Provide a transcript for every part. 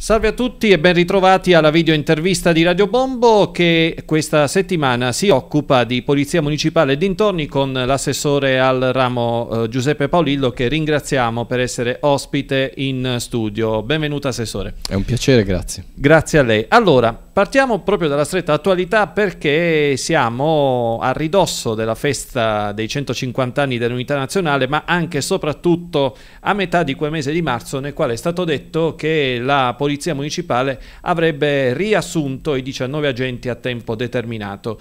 Salve a tutti e ben ritrovati alla videointervista di Radio Bombo che questa settimana si occupa di Polizia Municipale e dintorni con l'assessore al ramo eh, Giuseppe Paolillo che ringraziamo per essere ospite in studio. Benvenuto assessore. È un piacere, grazie. Grazie a lei. Allora, partiamo proprio dalla stretta attualità perché siamo a ridosso della festa dei 150 anni dell'Unità Nazionale ma anche e soprattutto a metà di quel mese di marzo nel quale è stato detto che la Polizia Polizia Municipale avrebbe riassunto i 19 agenti a tempo determinato.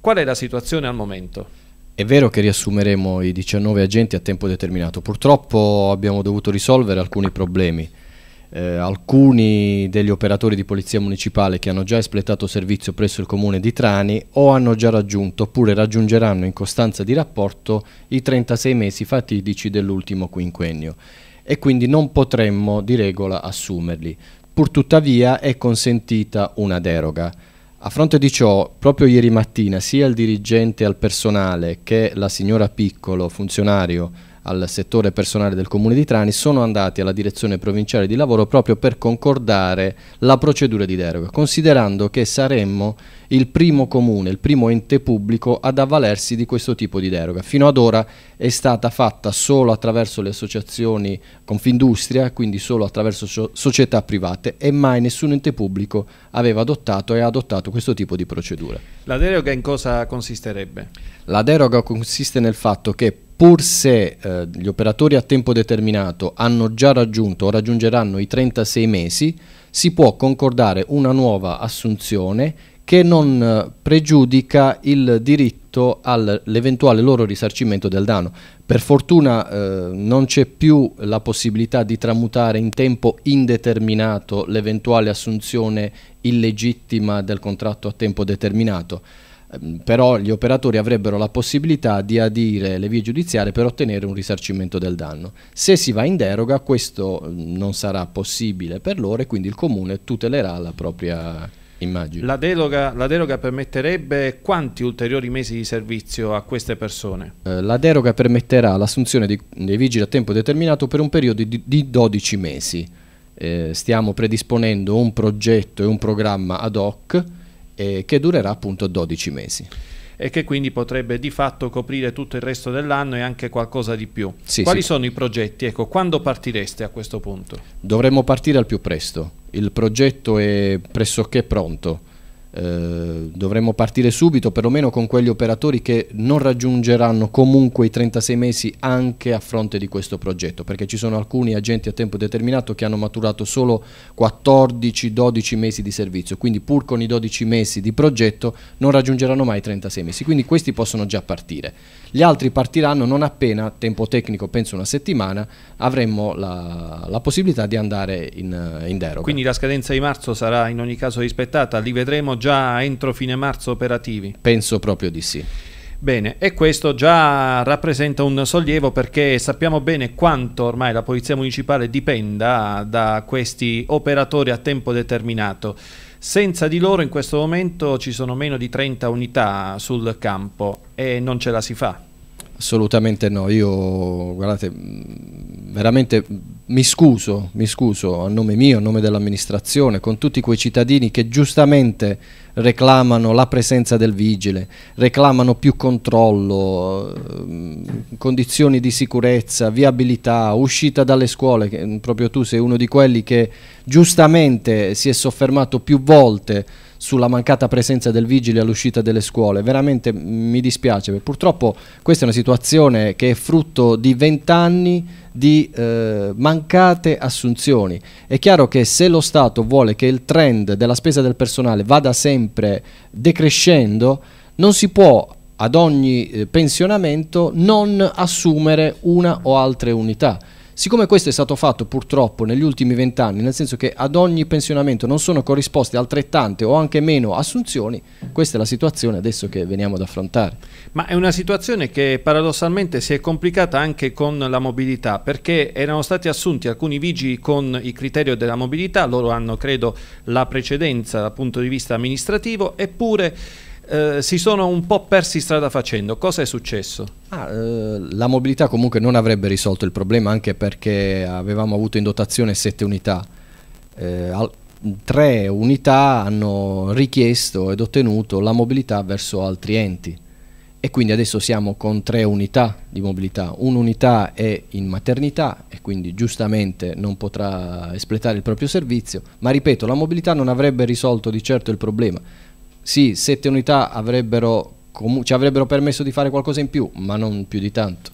Qual è la situazione al momento? È vero che riassumeremo i 19 agenti a tempo determinato, purtroppo abbiamo dovuto risolvere alcuni problemi. Eh, alcuni degli operatori di polizia municipale che hanno già espletato servizio presso il comune di Trani o hanno già raggiunto oppure raggiungeranno in costanza di rapporto i 36 mesi fatidici dell'ultimo quinquennio e quindi non potremmo di regola assumerli purtuttavia è consentita una deroga. A fronte di ciò, proprio ieri mattina, sia il dirigente al personale che la signora Piccolo, funzionario al settore personale del Comune di Trani, sono andati alla direzione provinciale di lavoro proprio per concordare la procedura di deroga, considerando che saremmo il primo comune, il primo ente pubblico ad avvalersi di questo tipo di deroga. Fino ad ora è stata fatta solo attraverso le associazioni Confindustria, quindi solo attraverso società private e mai nessun ente pubblico aveva adottato e ha adottato questo tipo di procedure. La deroga in cosa consisterebbe? La deroga consiste nel fatto che pur se eh, gli operatori a tempo determinato hanno già raggiunto o raggiungeranno i 36 mesi, si può concordare una nuova assunzione che non eh, pregiudica il diritto all'eventuale loro risarcimento del danno. Per fortuna eh, non c'è più la possibilità di tramutare in tempo indeterminato l'eventuale assunzione illegittima del contratto a tempo determinato Ehm, però gli operatori avrebbero la possibilità di adire le vie giudiziarie per ottenere un risarcimento del danno. Se si va in deroga questo mm, non sarà possibile per loro e quindi il comune tutelerà la propria immagine. La deroga, la deroga permetterebbe quanti ulteriori mesi di servizio a queste persone? Eh, la deroga permetterà l'assunzione dei vigili a tempo determinato per un periodo di, di 12 mesi. Eh, stiamo predisponendo un progetto e un programma ad hoc eh, che durerà appunto 12 mesi e che quindi potrebbe di fatto coprire tutto il resto dell'anno e anche qualcosa di più. Sì, Quali sì. sono i progetti? Ecco, quando partireste a questo punto? Dovremmo partire al più presto. Il progetto è pressoché pronto eh, dovremmo partire subito perlomeno con quegli operatori che non raggiungeranno comunque i 36 mesi anche a fronte di questo progetto perché ci sono alcuni agenti a tempo determinato che hanno maturato solo 14-12 mesi di servizio quindi pur con i 12 mesi di progetto non raggiungeranno mai i 36 mesi quindi questi possono già partire gli altri partiranno non appena tempo tecnico penso una settimana avremmo la, la possibilità di andare in, in deroga quindi la scadenza di marzo sarà in ogni caso rispettata li vedremo già entro fine marzo operativi? Penso proprio di sì. Bene, e questo già rappresenta un sollievo perché sappiamo bene quanto ormai la Polizia Municipale dipenda da questi operatori a tempo determinato. Senza di loro in questo momento ci sono meno di 30 unità sul campo e non ce la si fa. Assolutamente no, io guardate, veramente mi scuso, mi scuso a nome mio, a nome dell'amministrazione, con tutti quei cittadini che giustamente reclamano la presenza del vigile, reclamano più controllo, ehm, condizioni di sicurezza, viabilità, uscita dalle scuole, mm, proprio tu sei uno di quelli che giustamente si è soffermato più volte sulla mancata presenza del vigile all'uscita delle scuole. Veramente mi dispiace, purtroppo questa è una situazione che è frutto di vent'anni di eh, mancate assunzioni. È chiaro che se lo Stato vuole che il trend della spesa del personale vada sempre decrescendo, non si può ad ogni eh, pensionamento non assumere una o altre unità. Siccome questo è stato fatto purtroppo negli ultimi vent'anni, nel senso che ad ogni pensionamento non sono corrisposte altrettante o anche meno assunzioni, questa è la situazione adesso che veniamo ad affrontare. Ma è una situazione che paradossalmente si è complicata anche con la mobilità, perché erano stati assunti alcuni vigili con il criterio della mobilità, loro hanno credo la precedenza dal punto di vista amministrativo, eppure eh, si sono un po' persi strada facendo. Cosa è successo? Ah, eh, la mobilità comunque non avrebbe risolto il problema anche perché avevamo avuto in dotazione sette unità. Eh, al, tre unità hanno richiesto ed ottenuto la mobilità verso altri enti e quindi adesso siamo con tre unità di mobilità. Un'unità è in maternità e quindi giustamente non potrà espletare il proprio servizio, ma ripeto, la mobilità non avrebbe risolto di certo il problema sì, sette unità avrebbero ci avrebbero permesso di fare qualcosa in più, ma non più di tanto.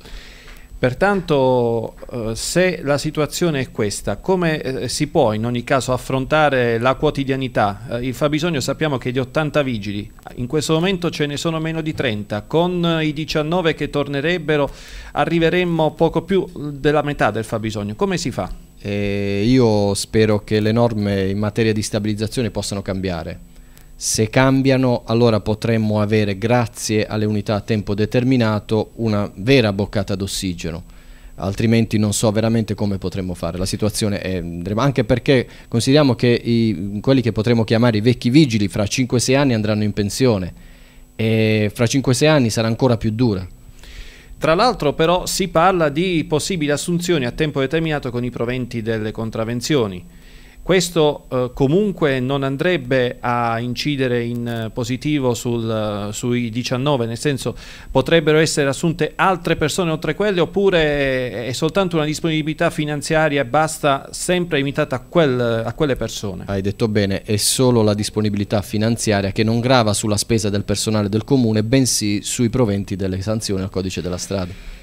Pertanto, eh, se la situazione è questa, come eh, si può in ogni caso affrontare la quotidianità? Eh, il fabbisogno sappiamo che è di 80 vigili, in questo momento ce ne sono meno di 30, con i 19 che tornerebbero arriveremmo poco più della metà del fabbisogno. Come si fa? io spero che le norme in materia di stabilizzazione possano cambiare, se cambiano allora potremmo avere, grazie alle unità a tempo determinato, una vera boccata d'ossigeno altrimenti non so veramente come potremmo fare. La situazione è anche perché consideriamo che i, quelli che potremmo chiamare i vecchi vigili fra 5-6 anni andranno in pensione e fra 5-6 anni sarà ancora più dura. Tra l'altro però si parla di possibili assunzioni a tempo determinato con i proventi delle contravenzioni. Questo eh, comunque non andrebbe a incidere in eh, positivo sul, eh, sui 19, nel senso potrebbero essere assunte altre persone oltre quelle oppure è soltanto una disponibilità finanziaria e basta sempre limitata a, quel, a quelle persone? Hai detto bene, è solo la disponibilità finanziaria che non grava sulla spesa del personale del comune bensì sui proventi delle sanzioni al codice della strada.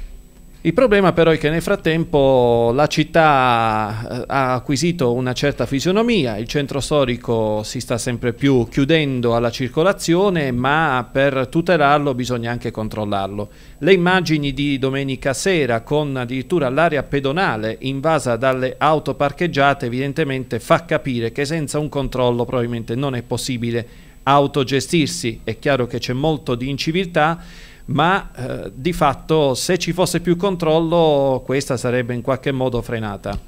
Il problema però è che nel frattempo la città eh, ha acquisito una certa fisionomia, il centro storico si sta sempre più chiudendo alla circolazione, ma per tutelarlo bisogna anche controllarlo. Le immagini di domenica sera con addirittura l'area pedonale invasa dalle auto parcheggiate evidentemente fa capire che senza un controllo probabilmente non è possibile autogestirsi. È chiaro che c'è molto di inciviltà ma eh, di fatto se ci fosse più controllo questa sarebbe in qualche modo frenata.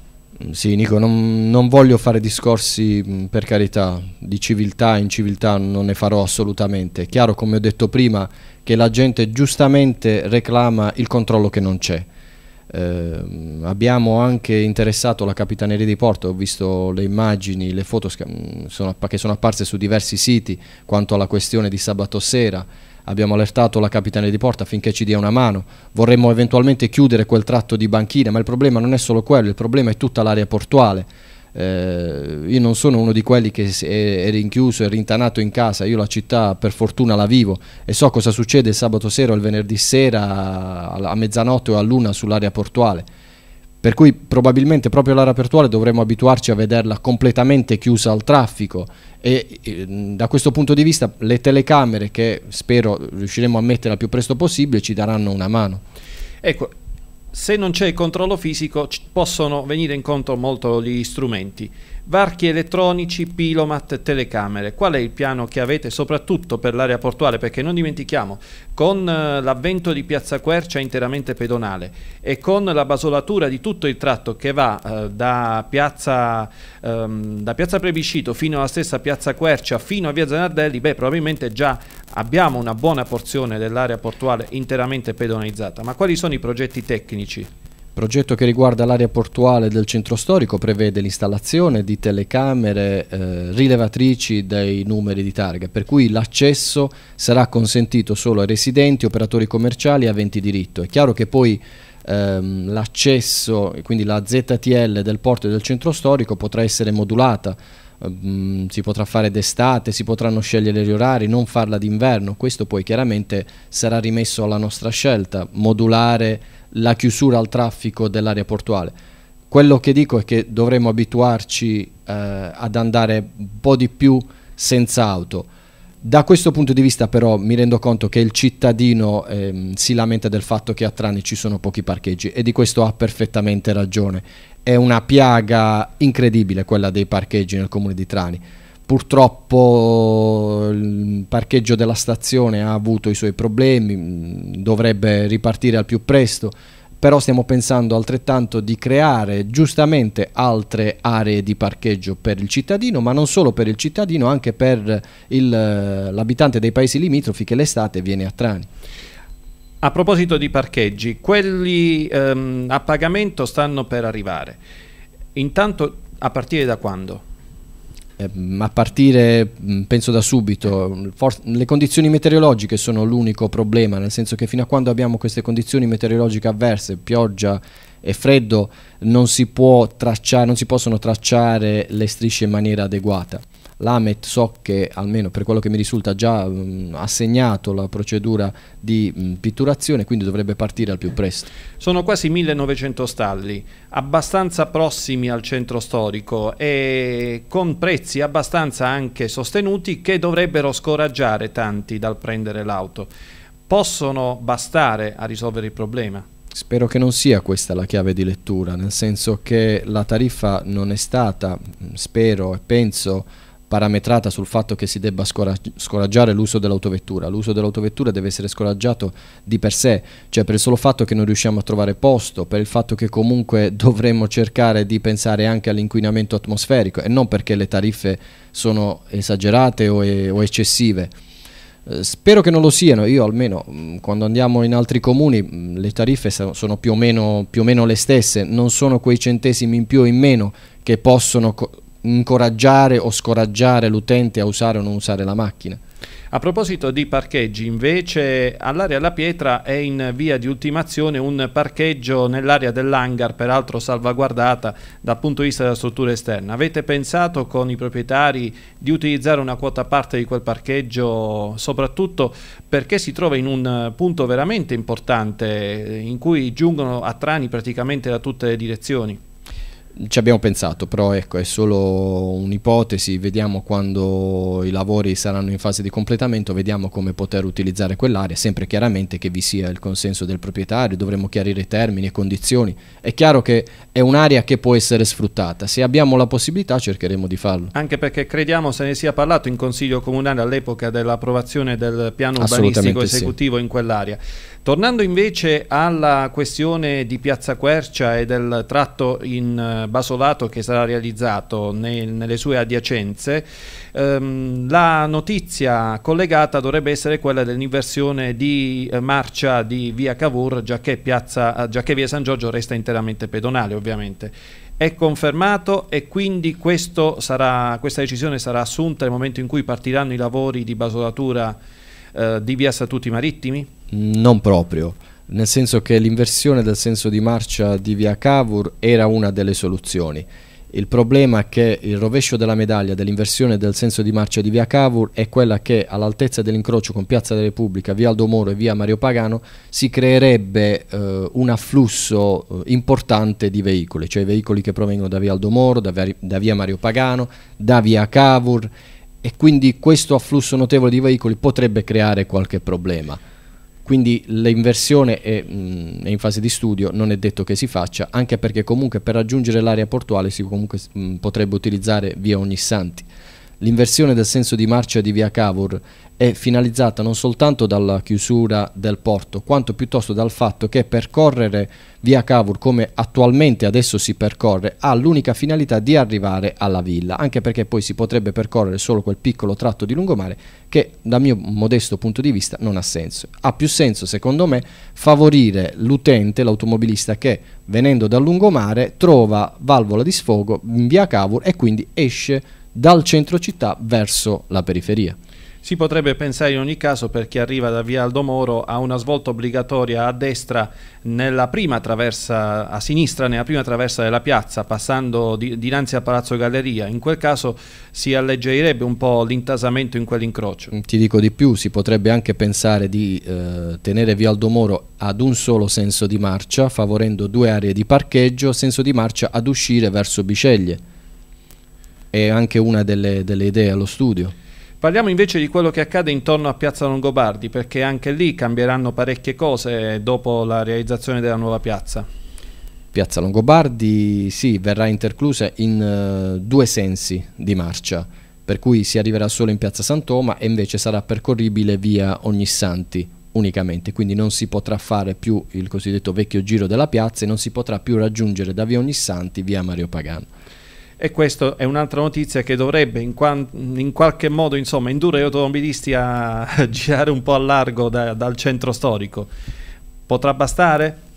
Mm, sì, Nico, non, non, voglio fare discorsi mm, per carità di civiltà, inciviltà non ne farò assolutamente. È chiaro, come ho detto prima, che la gente giustamente reclama il controllo che non c'è. Eh, abbiamo anche interessato la Capitaneria di Porto, ho visto le immagini, le foto mm, che sono apparse su diversi siti quanto alla questione di sabato sera abbiamo allertato la capitania di porta affinché ci dia una mano, vorremmo eventualmente chiudere quel tratto di banchina, ma il problema non è solo quello, il problema è tutta l'area portuale. Eh, io non sono uno di quelli che è, è rinchiuso e rintanato in casa, io la città per fortuna la vivo e so cosa succede il sabato sera o il venerdì sera a, a mezzanotte o a luna sull'area portuale per cui probabilmente proprio l'area portuale dovremmo abituarci a vederla completamente chiusa al traffico e, eh, da questo punto di vista le telecamere che spero riusciremo a mettere al più presto possibile ci daranno una mano. Ecco, se non c'è il controllo fisico possono venire incontro molto gli strumenti varchi elettronici, pilomat, telecamere. Qual è il piano che avete soprattutto per l'area portuale? Perché non dimentichiamo, con eh, l'avvento di Piazza Quercia interamente pedonale e con la basolatura di tutto il tratto che va eh, da, piazza, ehm, da Piazza Plebiscito fino alla stessa Piazza Quercia, fino a Via Zanardelli, beh probabilmente già abbiamo una buona porzione dell'area portuale interamente pedonalizzata. Ma quali sono i progetti tecnici? progetto che riguarda l'area portuale del centro storico prevede l'installazione di telecamere eh, rilevatrici dei numeri di targa, per cui l'accesso sarà consentito solo ai residenti, operatori commerciali e aventi diritto. È chiaro che poi ehm, l'accesso, quindi la ZTL del porto e del centro storico potrà essere modulata, ehm, si potrà fare d'estate, si potranno scegliere gli orari, non farla d'inverno, questo poi chiaramente sarà rimesso alla nostra scelta, modulare la chiusura al traffico dell'area portuale. Quello che dico è che dovremmo abituarci eh, ad andare un po' di più senza auto. Da questo punto di vista però mi rendo conto che il cittadino ehm, si lamenta del fatto che a Trani ci sono pochi parcheggi e di questo ha perfettamente ragione. È una piaga incredibile quella dei parcheggi nel comune di Trani. Purtroppo il parcheggio della stazione ha avuto i suoi problemi, mm, dovrebbe ripartire al più presto, però stiamo pensando altrettanto di creare giustamente altre aree di parcheggio per il cittadino, ma non solo per il cittadino, anche per l'abitante dei paesi limitrofi che l'estate viene a Trani. A proposito di parcheggi, quelli ehm, a pagamento stanno per arrivare. Intanto a partire da quando? Ehm, a partire mm, penso da subito le condizioni meteorologiche sono l'unico problema nel senso che fino a quando abbiamo queste condizioni meteorologiche avverse pioggia e freddo non si, tracciare, non si possono tracciare le strisce in maniera adeguata L'AMET so che, almeno per quello che mi risulta, mm, ha già mh, assegnato la procedura di mh, mm, pitturazione, quindi dovrebbe partire al più presto. Sono quasi 1900 stalli, abbastanza prossimi al centro storico e con prezzi abbastanza anche sostenuti che dovrebbero scoraggiare tanti dal prendere l'auto. Possono bastare a risolvere il problema? Spero che non sia questa la chiave di lettura, nel senso che la tariffa non è stata, mm, spero e penso, parametrata sul fatto che si debba scoraggiare l'uso dell'autovettura. L'uso dell'autovettura deve essere scoraggiato di per sé, cioè per il solo fatto che non riusciamo a trovare posto, per il fatto che comunque dovremmo cercare di pensare anche all'inquinamento atmosferico e non perché le tariffe sono esagerate o, e o eccessive. Eh, spero che non lo siano, io almeno mm, quando andiamo in altri comuni mm, le tariffe sono più o, meno, più o meno le stesse, non sono quei centesimi in più o in meno che possono incoraggiare o scoraggiare l'utente a usare o non usare la macchina. A proposito di parcheggi, invece all'area La Pietra è in via di ultimazione un parcheggio nell'area dell'hangar, peraltro salvaguardata dal punto di vista della struttura esterna. Avete pensato con i proprietari di utilizzare una quota parte di quel parcheggio, soprattutto perché si trova in un punto veramente importante eh, in cui giungono a trani praticamente da tutte le direzioni? Ci abbiamo pensato, però ecco, è solo un'ipotesi, vediamo quando i lavori saranno in fase di completamento, vediamo come poter utilizzare quell'area, sempre chiaramente che vi sia il consenso del proprietario, dovremo chiarire termini e condizioni. È chiaro che è un'area che può essere sfruttata, se abbiamo la possibilità cercheremo di farlo. Anche perché crediamo se ne sia parlato in Consiglio Comunale all'epoca dell'approvazione del piano urbanistico esecutivo sì. in quell'area. Tornando invece alla questione di Piazza Quercia e del tratto in eh, basolato che sarà realizzato nel, nelle sue adiacenze. Ehm, la notizia collegata dovrebbe essere quella dell'inversione di eh, marcia di via Cavour, giacché, piazza, eh, giacché via San Giorgio resta interamente pedonale ovviamente è confermato e quindi sarà, questa decisione sarà assunta nel momento in cui partiranno i lavori di basolatura eh, di via Statuti Marittimi? Non proprio nel senso che l'inversione del senso di marcia di via Cavour era una delle soluzioni. Il problema è che il rovescio della medaglia dell'inversione del senso di marcia di via Cavour è quella che all'altezza dell'incrocio con Piazza della Repubblica, via Aldo Moro e via Mario Pagano si creerebbe eh, un afflusso eh, importante di veicoli, cioè veicoli che provengono da via Aldo Moro, da da via Mario Pagano, da via Cavour e quindi questo afflusso notevole di veicoli potrebbe creare qualche problema quindi l'inversione è, mh, mm, è, in fase di studio, non è detto che si faccia, anche perché comunque per raggiungere l'area portuale si comunque, mh, mm, potrebbe utilizzare via Ognissanti. L'inversione del senso di marcia di via Cavour è finalizzata non soltanto dalla chiusura del porto, quanto piuttosto dal fatto che percorrere via Cavour come attualmente adesso si percorre ha l'unica finalità di arrivare alla villa, anche perché poi si potrebbe percorrere solo quel piccolo tratto di lungomare che dal mio modesto punto di vista non ha senso. Ha più senso secondo me favorire l'utente, l'automobilista che venendo dal lungomare trova valvola di sfogo in via Cavour e quindi esce dal centro città verso la periferia. Si potrebbe pensare in ogni caso per chi arriva da Via Aldo Moro a una svolta obbligatoria a destra nella prima traversa, a sinistra nella prima traversa della piazza, passando di, dinanzi a Palazzo Galleria. In quel caso si alleggerirebbe un po' l'intasamento in quell'incrocio. Mm, ti dico di più, si potrebbe anche pensare di eh, tenere Via Aldo Moro ad un solo senso di marcia, favorendo due aree di parcheggio, senso di marcia ad uscire verso Biceglie. È anche una delle, delle idee allo studio. Parliamo invece di quello che accade intorno a Piazza Longobardi, perché anche lì cambieranno parecchie cose dopo la realizzazione della nuova piazza. Piazza Longobardi sì, verrà interclusa in uh, due sensi di marcia, per cui si arriverà solo in Piazza Sant'Oma e invece sarà percorribile via Ognissanti unicamente, quindi non si potrà fare più il cosiddetto vecchio giro della piazza e non si potrà più raggiungere da via Ognissanti via Mario Pagano e questa è un'altra notizia che dovrebbe in, qua- in qualche modo insomma, indurre gli automobilisti a, girare un po' al largo da- dal centro storico. Potrà bastare?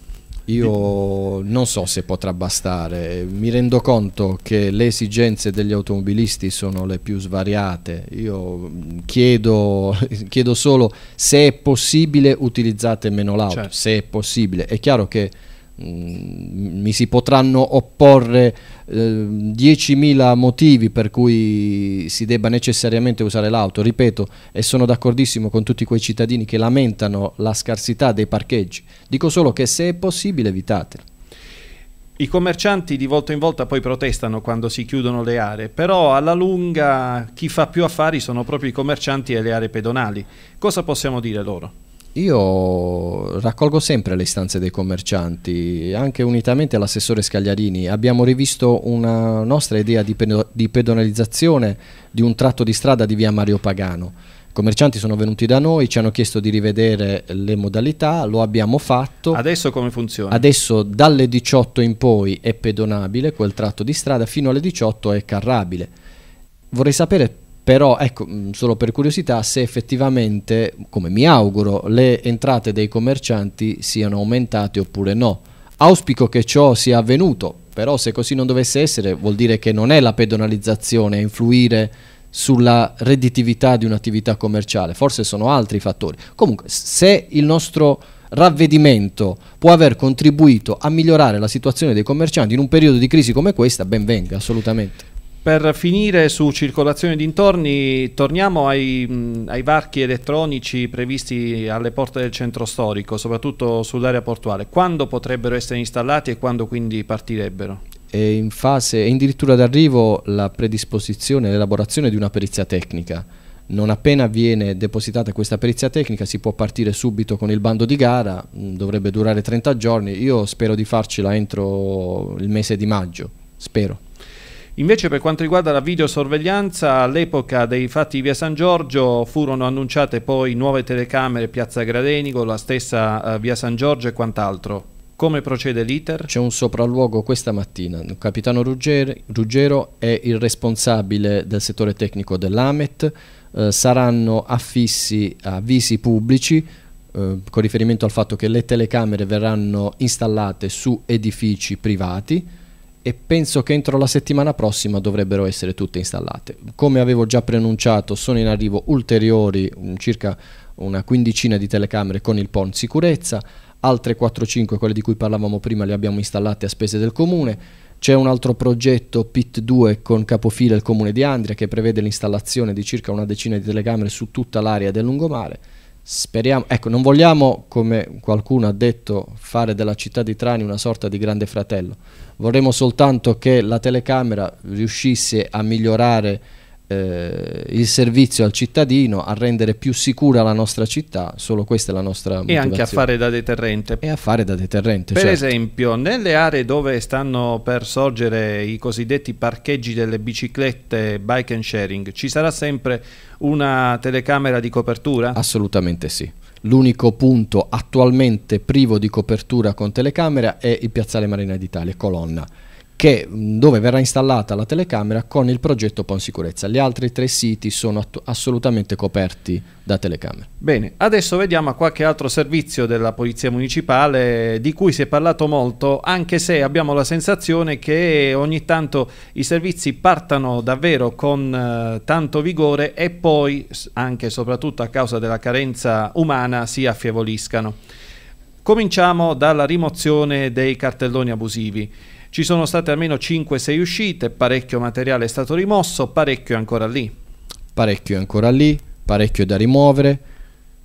Io non so se potrà bastare, mi rendo conto che le esigenze degli automobilisti sono le più svariate, io mm, chiedo, chiedo solo se è possibile utilizzate meno l'auto, certo. se è possibile, è chiaro che Mm, mi si potranno opporre eh, 10.000 motivi per cui si debba necessariamente usare l'auto, ripeto, e sono d'accordissimo con tutti quei cittadini che lamentano la scarsità dei parcheggi, dico solo che se è possibile evitatelo. I commercianti di volta in volta poi protestano quando si chiudono le aree, però alla lunga chi fa più affari sono proprio i commercianti e le aree pedonali. Cosa possiamo dire loro? Io raccolgo sempre le istanze dei commercianti, anche unitamente all'assessore Scagliarini. Abbiamo rivisto una nostra idea di, pedo di pedonalizzazione di un tratto di strada di via Mario Pagano. I commercianti sono venuti da noi, ci hanno chiesto di rivedere le modalità, lo abbiamo fatto. Adesso come funziona? Adesso dalle 18 in poi è pedonabile quel tratto di strada, fino alle 18 è carrabile. Vorrei sapere però ecco, mm, solo per curiosità, se effettivamente, come mi auguro, le entrate dei commercianti siano aumentate oppure no. Auspico che ciò sia avvenuto, però se così non dovesse essere vuol dire che non è la pedonalizzazione a influire sulla redditività di un'attività commerciale, forse sono altri fattori. Comunque, se il nostro ravvedimento può aver contribuito a migliorare la situazione dei commercianti in un periodo di crisi come questa, ben venga, assolutamente. Per finire su circolazione dintorni, torniamo ai, ai, varchi elettronici previsti alle porte del centro storico, soprattutto sull'area portuale. Quando potrebbero essere installati e quando quindi partirebbero? È in fase, è addirittura d'arrivo la predisposizione e l'elaborazione di una perizia tecnica. Non appena viene depositata questa perizia tecnica si può partire subito con il bando di gara, dovrebbe durare 30 giorni, io spero di farcela entro il mese di maggio, spero. Invece per quanto riguarda la videosorveglianza, all'epoca dei fatti di Via San Giorgio furono annunciate poi nuove telecamere Piazza Gradenigo, la stessa eh, Via San Giorgio e quant'altro. Come procede l'iter? C'è un sopralluogo questa mattina. Il capitano Ruggero è il responsabile del settore tecnico dell'AMET. Eh, saranno affissi avvisi pubblici eh, con riferimento al fatto che le telecamere verranno installate su edifici privati e penso che entro la settimana prossima dovrebbero essere tutte installate. Come avevo già preannunciato sono in arrivo ulteriori um, circa una quindicina di telecamere con il PON sicurezza, altre 4-5 quelle di cui parlavamo prima le abbiamo installate a spese del comune, c'è un altro progetto PIT 2 con capofila il comune di Andria che prevede l'installazione di circa una decina di telecamere su tutta l'area del lungomare Speriamo, ecco, non vogliamo, come qualcuno ha detto, fare della città di Trani una sorta di grande fratello. Vorremmo soltanto che la telecamera riuscisse a migliorare eh, il servizio al cittadino, a rendere più sicura la nostra città, solo questa è la nostra e motivazione. E anche a fare da deterrente. E a fare da deterrente, Per certo. esempio, nelle aree dove stanno per sorgere i cosiddetti parcheggi delle biciclette bike and sharing, ci sarà sempre una telecamera di copertura? Assolutamente sì. L'unico punto attualmente privo di copertura con telecamera è il Piazzale Marina d'Italia, Colonna che, mm, dove verrà installata la telecamera con il progetto PON Sicurezza. Gli altri tre siti sono assolutamente coperti da telecamere. Bene, adesso vediamo a qualche altro servizio della Polizia Municipale di cui si è parlato molto, anche se abbiamo la sensazione che ogni tanto i servizi partano davvero con eh, tanto vigore e poi, anche e soprattutto a causa della carenza umana, si affievoliscano. Cominciamo dalla rimozione dei cartelloni abusivi. Ci sono state almeno 5-6 uscite, parecchio materiale è stato rimosso, parecchio è ancora lì. Parecchio è ancora lì, parecchio è da rimuovere,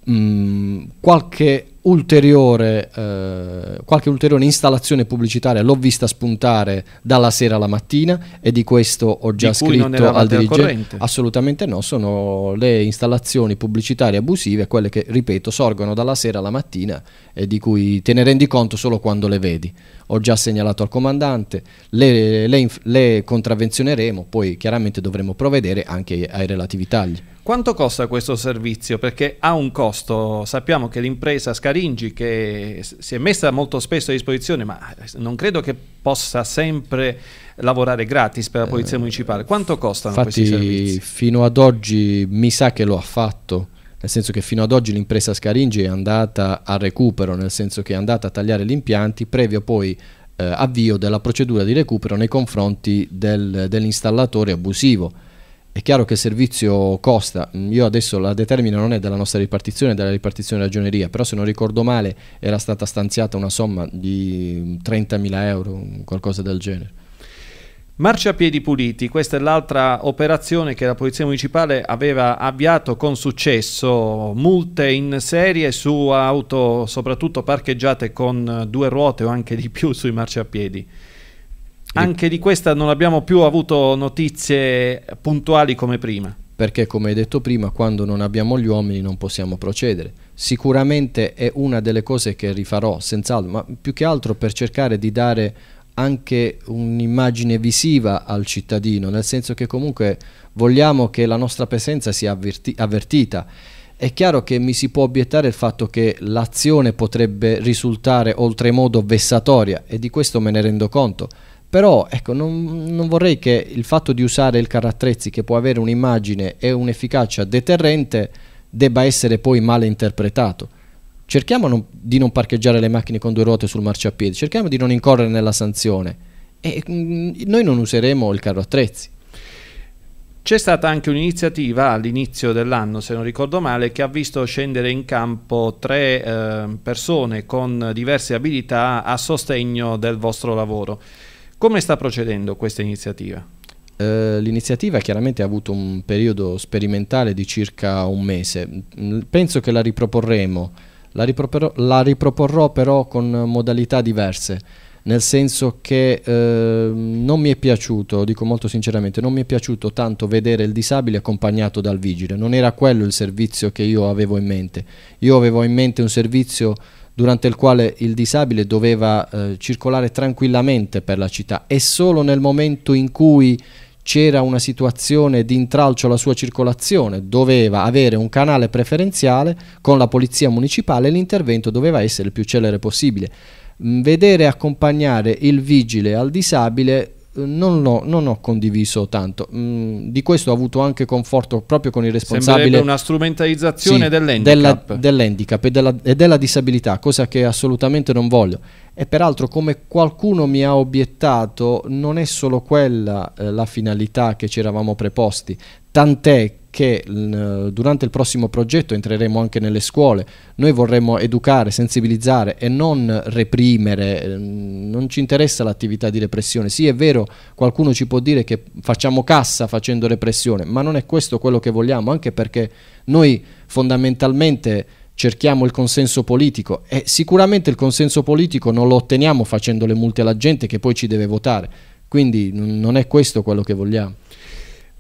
mh, mm, qualche ulteriore, eh, qualche ulteriore installazione pubblicitaria l'ho vista spuntare dalla sera alla mattina e di questo ho già scritto al dirigente. Assolutamente no, sono le installazioni pubblicitarie abusive, quelle che, ripeto, sorgono dalla sera alla mattina e di cui te ne rendi conto solo quando le vedi. Ho già segnalato al comandante, le, le, le contravvenzioneremo, poi chiaramente dovremo provvedere anche ai relativi tagli. Quanto costa questo servizio? Perché ha un costo, sappiamo che l'impresa Scaringi che si è messa molto spesso a disposizione, ma non credo che possa sempre lavorare gratis per la eh, Polizia Municipale. Quanto costano infatti, questi servizi? Fino ad oggi mi sa che lo ha fatto nel senso che fino ad oggi l'impresa Scaringi è andata a recupero, nel senso che è andata a tagliare gli impianti previo poi eh, avvio della procedura di recupero nei confronti del, dell'installatore abusivo è chiaro che il servizio costa, mm, io adesso la determina non è della nostra ripartizione, è della ripartizione ragioneria, però se non ricordo male era stata stanziata una somma di 30.000 mm, euro, qualcosa del genere. Marciapiedi puliti, questa è l'altra operazione che la Polizia Municipale aveva avviato con successo, multe in serie su auto soprattutto parcheggiate con eh, due ruote o anche di più sui marciapiedi. Anche di questa non abbiamo più avuto notizie puntuali come prima. Perché come hai detto prima, quando non abbiamo gli uomini non possiamo procedere. Sicuramente è una delle cose che rifarò, senz'altro, ma più che altro per cercare di dare anche un'immagine visiva al cittadino, nel senso che comunque vogliamo che la nostra presenza sia avverti avvertita. È chiaro che mi si può obiettare il fatto che l'azione potrebbe risultare oltremodo vessatoria e di questo me ne rendo conto, però ecco, non, non, vorrei che il fatto di usare il carattrezzi che può avere un'immagine e un'efficacia deterrente debba essere poi male interpretato. Cerchiamo non, di non parcheggiare le macchine con due ruote sul marciapiede, cerchiamo di non incorrere nella sanzione e mh, mm, noi non useremo il carro attrezzi. C'è stata anche un'iniziativa all'inizio dell'anno, se non ricordo male, che ha visto scendere in campo tre eh, persone con diverse abilità a sostegno del vostro lavoro. Come sta procedendo questa iniziativa? Eh, l'iniziativa chiaramente ha avuto un periodo sperimentale di circa un mese, mm, penso che la riproporremo, la riproporrò, la riproporrò però con modalità diverse, nel senso che eh, non mi è piaciuto, dico molto sinceramente, non mi è piaciuto tanto vedere il disabile accompagnato dal vigile, non era quello il servizio che io avevo in mente. Io avevo in mente un servizio durante il quale il disabile doveva eh, circolare tranquillamente per la città e solo nel momento in cui c'era una situazione di intralcio alla sua circolazione, doveva avere un canale preferenziale con la polizia municipale e l'intervento doveva essere il più celere possibile. Mm, vedere accompagnare il vigile al disabile non, ho, non ho condiviso tanto. Mm, di questo ho avuto anche conforto proprio con il responsabile. Sembrerebbe una strumentalizzazione sì, dell'handicap, della, dell'handicap e, della, e della disabilità, cosa che assolutamente non voglio. E peraltro, come qualcuno mi ha obiettato, non è solo quella eh, la finalità che ci eravamo preposti, tant'è che mm, durante il prossimo progetto entreremo anche nelle scuole. Noi vorremmo educare, sensibilizzare e non reprimere, mm, non ci interessa l'attività di repressione. Sì, è vero, qualcuno ci può dire che facciamo cassa facendo repressione, ma non è questo quello che vogliamo, anche perché noi fondamentalmente cerchiamo il consenso politico e sicuramente il consenso politico non lo otteniamo facendo le multe alla gente che poi ci deve votare. Quindi mm, non è questo quello che vogliamo.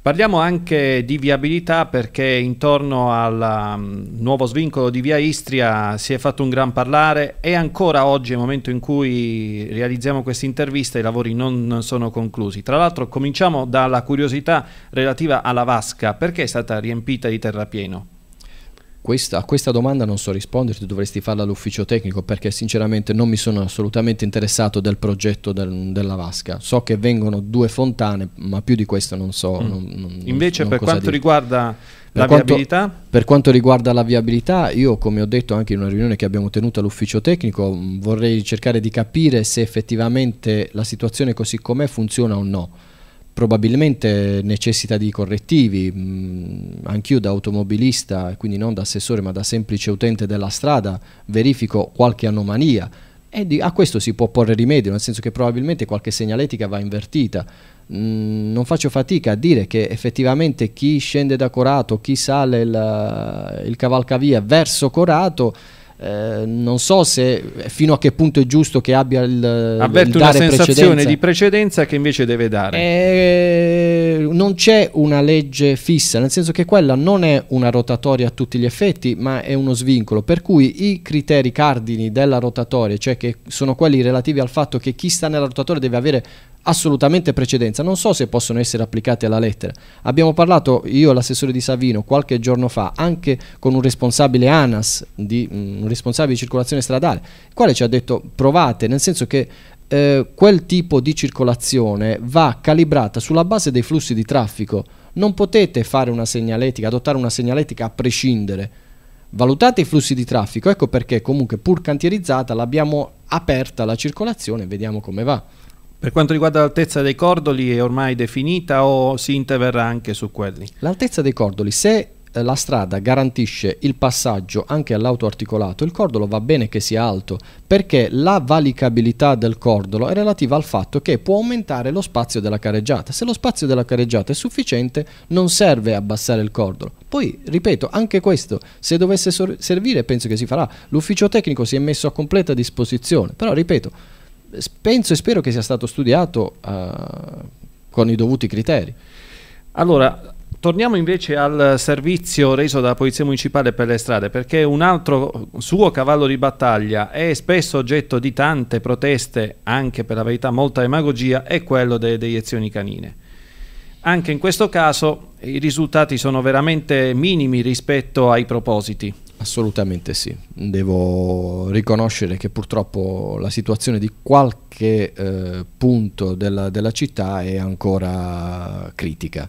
Parliamo anche di viabilità perché intorno al um, nuovo svincolo di Via Istria si è fatto un gran parlare e ancora oggi, nel momento in cui realizziamo questa intervista, i lavori non sono conclusi. Tra l'altro cominciamo dalla curiosità relativa alla vasca, perché è stata riempita di terrapieno? questa, a questa domanda non so risponderti, dovresti farla all'ufficio tecnico perché sinceramente non mi sono assolutamente interessato del progetto del, della vasca. So che vengono due fontane, ma più di questo non so. Mm. Non, non, Invece non per quanto dire. riguarda per la quanto, viabilità? Per quanto riguarda la viabilità, io come ho detto anche in una riunione che abbiamo tenuto all'ufficio tecnico, mm, vorrei cercare di capire se effettivamente la situazione così com'è funziona o no probabilmente necessita di correttivi. Mm, anch'io da automobilista, quindi non da assessore ma da semplice utente della strada, verifico qualche anomalia e a questo si può porre rimedio, nel senso che probabilmente qualche segnaletica va invertita. Mm, non faccio fatica a dire che effettivamente chi scende da Corato, chi sale il, il cavalcavia verso Corato eh, non so se eh, fino a che punto è giusto che abbia il, Avverto il una sensazione precedenza. di precedenza che invece deve dare. Eh, non c'è una legge fissa, nel senso che quella non è una rotatoria a tutti gli effetti, ma è uno svincolo, per cui i criteri cardini della rotatoria, cioè che sono quelli relativi al fatto che chi sta nella rotatoria deve avere assolutamente precedenza. Non so se possono essere applicate alla lettera. Abbiamo parlato io e l'assessore di Savino qualche giorno fa anche con un responsabile ANAS, di, mm, un responsabile di circolazione stradale, il quale ci ha detto provate, nel senso che eh, quel tipo di circolazione va calibrata sulla base dei flussi di traffico. Non potete fare una segnaletica, adottare una segnaletica a prescindere. Valutate i flussi di traffico, ecco perché comunque pur cantierizzata l'abbiamo aperta la circolazione vediamo come va. Per quanto riguarda l'altezza dei cordoli è ormai definita o si interverrà anche su quelli? L'altezza dei cordoli, se eh, la strada garantisce il passaggio anche all'auto articolato, il cordolo va bene che sia alto perché la valicabilità del cordolo è relativa al fatto che può aumentare lo spazio della careggiata. Se lo spazio della careggiata è sufficiente non serve abbassare il cordolo. Poi, ripeto, anche questo, se dovesse servire penso che si farà. L'ufficio tecnico si è messo a completa disposizione, però ripeto, penso e spero che sia stato studiato uh, con i dovuti criteri. Allora, torniamo invece al servizio reso dalla Polizia Municipale per le strade, perché un altro suo cavallo di battaglia e spesso oggetto di tante proteste, anche per la verità molta demagogia, è quello delle deiezioni canine. Anche in questo caso i risultati sono veramente minimi rispetto ai propositi. Assolutamente sì, devo riconoscere che purtroppo la situazione di qualche eh, punto della, della città è ancora critica.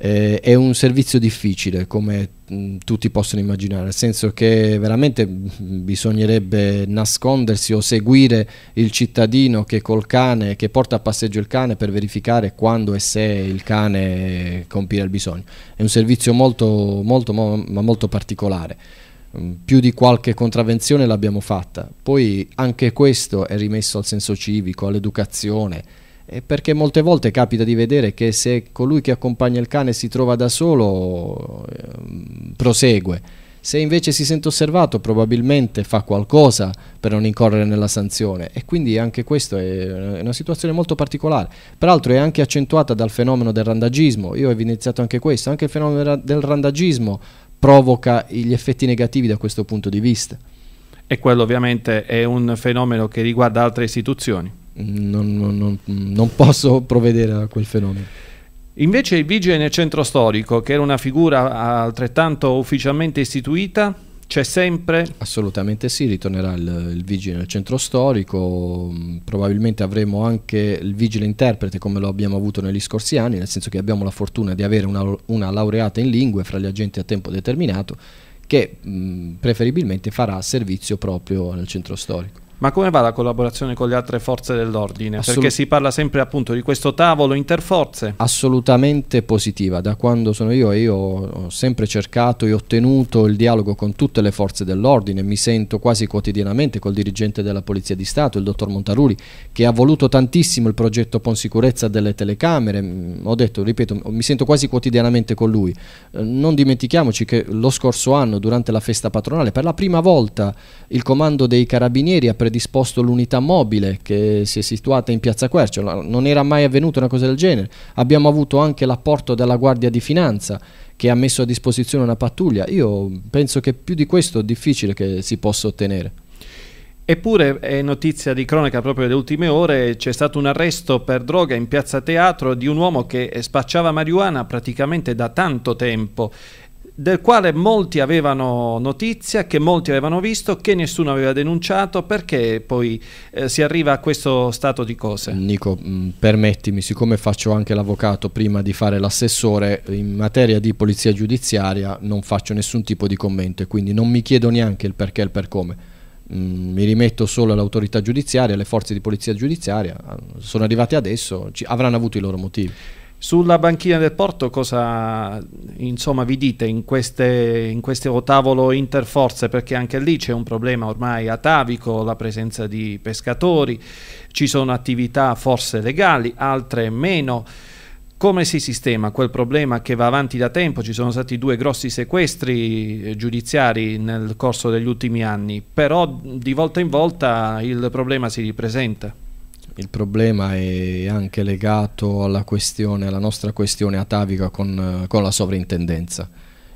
Eh, è un servizio difficile, come mh, mm, tutti possono immaginare, nel senso che veramente mm, bisognerebbe nascondersi o seguire il cittadino che col cane, che porta a passeggio il cane per verificare quando e se il cane compie il bisogno. È un servizio molto, molto, mo, molto particolare. Mm, più di qualche contravvenzione l'abbiamo fatta, poi anche questo è rimesso al senso civico, all'educazione, perché molte volte capita di vedere che se colui che accompagna il cane si trova da solo, ehm, prosegue. Se invece si sente osservato, probabilmente fa qualcosa per non incorrere nella sanzione e quindi anche questa è eh, una situazione molto particolare. Peraltro è anche accentuata dal fenomeno del randagismo, io ho evidenziato anche questo, anche il fenomeno del randagismo provoca gli effetti negativi da questo punto di vista. E quello ovviamente è un fenomeno che riguarda altre istituzioni non, non, non posso provvedere a quel fenomeno. Invece il vigile nel centro storico, che era una figura altrettanto ufficialmente istituita, c'è sempre? Assolutamente sì, ritornerà il, il, vigile nel centro storico, probabilmente avremo anche il vigile interprete come lo abbiamo avuto negli scorsi anni, nel senso che abbiamo la fortuna di avere una, una laureata in lingue fra gli agenti a tempo determinato che mh, preferibilmente farà servizio proprio nel centro storico. Ma come va la collaborazione con le altre forze dell'ordine? Assolut- Perché si parla sempre appunto di questo tavolo interforze. Assolutamente positiva, da quando sono io io ho sempre cercato e ottenuto il dialogo con tutte le forze dell'ordine, mi sento quasi quotidianamente col dirigente della Polizia di Stato, il dottor Montaruli, che ha voluto tantissimo il progetto Pon Sicurezza delle telecamere, mm, ho detto, ripeto, mi sento quasi quotidianamente con lui. Eh, non dimentichiamoci che lo scorso anno durante la festa patronale per la prima volta il comando dei carabinieri ha preso predisposto l'unità mobile che si è situata in piazza Quercio, non era mai avvenuta una cosa del genere, abbiamo avuto anche l'apporto della Guardia di Finanza che ha messo a disposizione una pattuglia, io penso che più di questo è difficile che si possa ottenere. Eppure è notizia di cronaca proprio delle ultime ore, c'è stato un arresto per droga in piazza teatro di un uomo che spacciava marijuana praticamente da tanto tempo del quale molti avevano notizia, che molti avevano visto, che nessuno aveva denunciato, perché poi eh, si arriva a questo stato di cose? Nico, mh, mm, permettimi, siccome faccio anche l'avvocato prima di fare l'assessore, in materia di polizia giudiziaria non faccio nessun tipo di commento e quindi non mi chiedo neanche il perché e il per come. Mm, mi rimetto solo all'autorità giudiziaria, alle forze di polizia giudiziaria, mm, sono arrivate adesso, ci, avranno avuto i loro motivi. Sulla banchina del Porto cosa insomma, vi dite in, queste, in questo tavolo interforze? Perché anche lì c'è un problema ormai atavico, la presenza di pescatori, ci sono attività forse legali, altre meno. Come si sistema quel problema che va avanti da tempo? Ci sono stati due grossi sequestri eh, giudiziari nel corso degli ultimi anni, però di volta in volta il problema si ripresenta. Il problema è anche legato alla, alla nostra questione atavica con, con la sovrintendenza.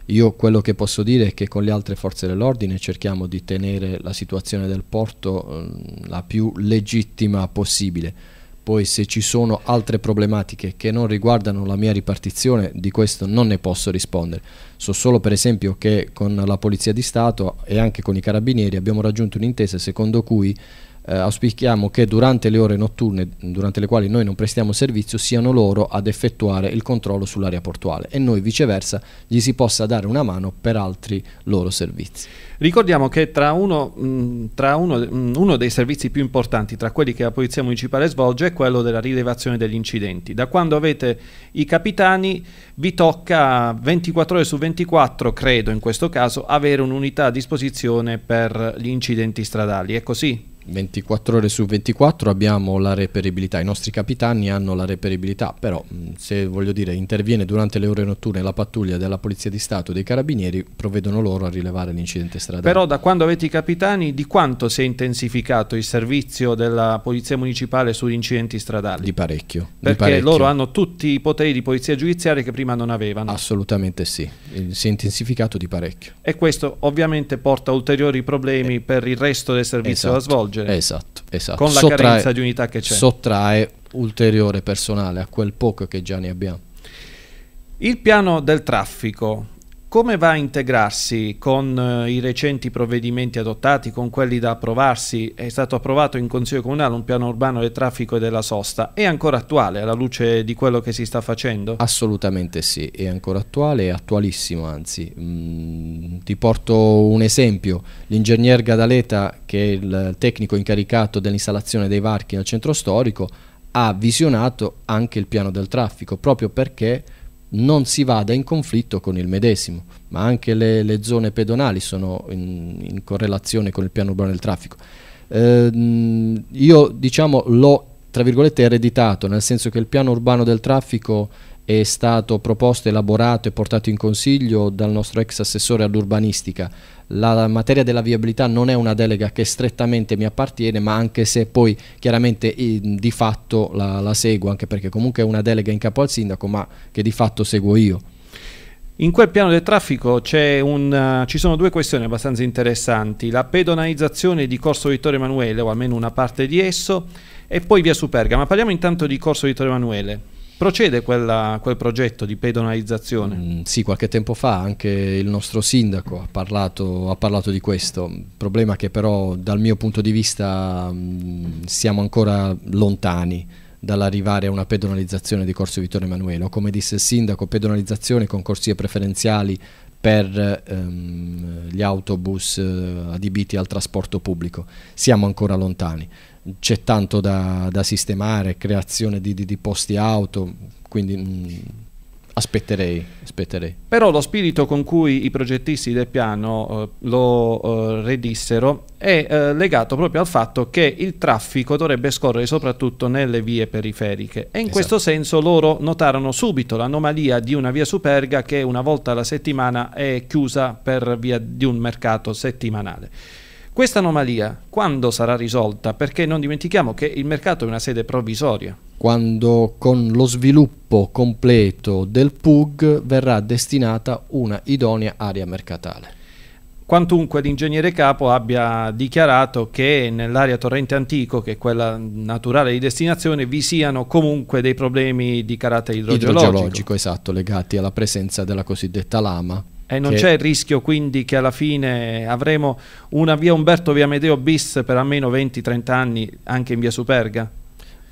Io quello che posso dire è che con le altre forze dell'ordine cerchiamo di tenere la situazione del porto ehm, la più legittima possibile. Poi se ci sono altre problematiche che non riguardano la mia ripartizione, di questo non ne posso rispondere. So solo per esempio che con la Polizia di Stato e anche con i Carabinieri abbiamo raggiunto un'intesa secondo cui eh, auspichiamo che durante le ore notturne durante le quali noi non prestiamo servizio siano loro ad effettuare il controllo sull'area portuale e noi viceversa gli si possa dare una mano per altri loro servizi. Ricordiamo che tra uno, mh, mm, tra uno, mh, mm, uno dei servizi più importanti tra quelli che la Polizia Municipale svolge è quello della rilevazione degli incidenti. Da quando avete i capitani vi tocca 24 ore su 24, credo in questo caso, avere un'unità a disposizione per gli incidenti stradali. È così? 24 ore su 24 abbiamo la reperibilità, i nostri capitani hanno la reperibilità, però mm, se voglio dire interviene durante le ore notturne la pattuglia della Polizia di Stato e dei Carabinieri, provvedono loro a rilevare l'incidente stradale. Però da quando avete i capitani di quanto si è intensificato il servizio della Polizia Municipale sugli incidenti stradali? Di parecchio. Perché di parecchio. loro hanno tutti i poteri di polizia giudiziaria che prima non avevano. Assolutamente sì, si è intensificato di parecchio. E questo ovviamente porta ulteriori problemi eh. per il resto del servizio esatto. da svolgere svolgere. Esatto, esatto. Con la sottrae, carenza di unità che c'è. Sottrae ulteriore personale a quel poco che già ne abbiamo. Il piano del traffico come va a integrarsi con eh, i recenti provvedimenti adottati, con quelli da approvarsi? È stato approvato in Consiglio Comunale un piano urbano del traffico e della sosta. È ancora attuale alla luce di quello che si sta facendo? Assolutamente sì, è ancora attuale, è attualissimo anzi. Mm, ti porto un esempio. L'ingegner Gadaleta, che è il tecnico incaricato dell'installazione dei varchi nel centro storico, ha visionato anche il piano del traffico proprio perché non si vada in conflitto con il medesimo, ma anche le, le zone pedonali sono in, in, correlazione con il piano urbano del traffico. Eh, io diciamo l'ho tra virgolette ereditato, nel senso che il piano urbano del traffico è stato proposto, elaborato e portato in consiglio dal nostro ex assessore all'urbanistica. La materia della viabilità non è una delega che strettamente mi appartiene, ma anche se poi chiaramente eh, di fatto la, la seguo, anche perché comunque è una delega in capo al sindaco, ma che di fatto seguo io. In quel piano del traffico un, uh, ci sono due questioni abbastanza interessanti, la pedonalizzazione di Corso Vittorio Emanuele, o almeno una parte di esso, e poi via Superga, ma parliamo intanto di Corso Vittorio Emanuele. Procede quella, quel progetto di pedonalizzazione? Mm, sì, qualche tempo fa anche il nostro sindaco ha parlato, ha parlato di questo, problema che però dal mio punto di vista mh, mm, siamo ancora lontani dall'arrivare a una pedonalizzazione di Corso Vittorio Emanuele, o come disse il sindaco, pedonalizzazione con corsie preferenziali per ehm, gli autobus eh, adibiti al trasporto pubblico. Siamo ancora lontani c'è tanto da, da sistemare, creazione di, di, di, posti auto, quindi mh, mm, aspetterei, aspetterei. Però lo spirito con cui i progettisti del piano eh, lo eh, redissero è eh, legato proprio al fatto che il traffico dovrebbe scorrere soprattutto nelle vie periferiche e in esatto. questo senso loro notarono subito l'anomalia di una via superga che una volta alla settimana è chiusa per via di un mercato settimanale. Questa anomalia quando sarà risolta? Perché non dimentichiamo che il mercato è una sede provvisoria. Quando con lo sviluppo completo del PUG verrà destinata una idonea area mercatale quantunque l'ingegnere capo abbia dichiarato che nell'area torrente antico, che è quella naturale di destinazione, vi siano comunque dei problemi di carattere idrogeologico. Idrogeologico, esatto, legati alla presenza della cosiddetta lama e eh, non che... c'è il rischio quindi che alla fine avremo una via Umberto via Medeo bis per almeno 20-30 anni anche in via Superga?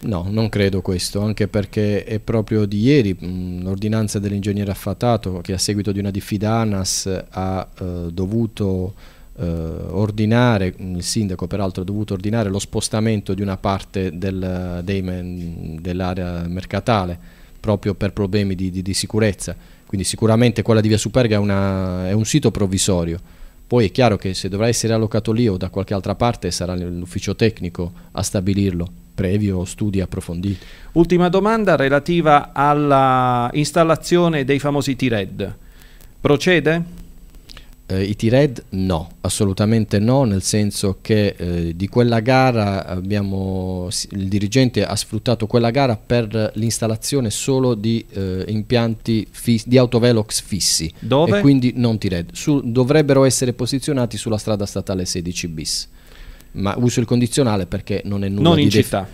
No, non credo questo, anche perché è proprio di ieri l'ordinanza dell'ingegnere affatato che a seguito di una diffida ANAS ha eh, dovuto eh, ordinare, il sindaco peraltro ha dovuto ordinare lo spostamento di una parte del, dell'area mercatale proprio per problemi di, di, di sicurezza quindi sicuramente quella di Via Superga è, una, è un sito provvisorio. Poi è chiaro che se dovrà essere allocato lì o da qualche altra parte sarà l'ufficio tecnico a stabilirlo previo studi approfonditi. Ultima domanda relativa all'installazione dei famosi T-RED. Procede? Eh, I T-Red no, assolutamente no, nel senso che eh, di quella gara abbiamo, il dirigente ha sfruttato quella gara per l'installazione solo di eh, impianti di autovelox fissi Dove? e quindi non T-Red, dovrebbero essere posizionati sulla strada statale 16 bis, ma uso il condizionale perché non è nulla non di... Non in città,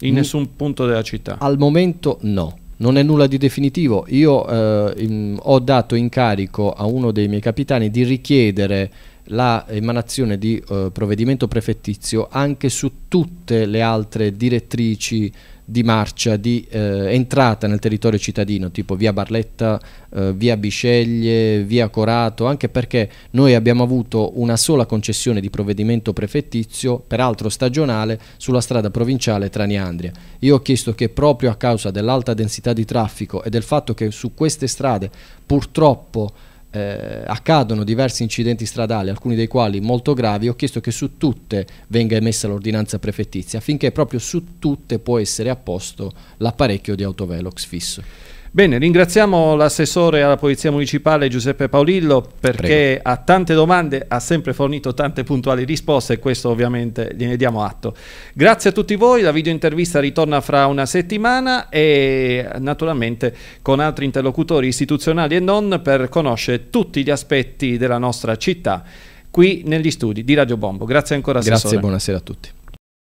in mm? nessun punto della città. Al momento no non è nulla di definitivo. Io eh, in, ho dato incarico a uno dei miei capitani di richiedere la emanazione di eh, provvedimento prefettizio anche su tutte le altre direttrici di marcia, di eh, entrata nel territorio cittadino, tipo via Barletta, eh, via Bisceglie, via Corato, anche perché noi abbiamo avuto una sola concessione di provvedimento prefettizio, peraltro stagionale, sulla strada provinciale Traniandria. Io ho chiesto che proprio a causa dell'alta densità di traffico e del fatto che su queste strade purtroppo eh, accadono diversi incidenti stradali, alcuni dei quali molto gravi, ho chiesto che su tutte venga emessa l'ordinanza prefettizia affinché proprio su tutte può essere a posto l'apparecchio di autovelox fisso. Bene, ringraziamo l'assessore alla Polizia Municipale Giuseppe Paolillo perché Prego. a tante domande ha sempre fornito tante puntuali risposte e questo ovviamente gliene diamo atto. Grazie a tutti voi, la videointervista ritorna fra una settimana e naturalmente con altri interlocutori istituzionali e non per conoscere tutti gli aspetti della nostra città qui negli studi di Radio Bombo. Grazie ancora assessore. Grazie e buonasera a tutti.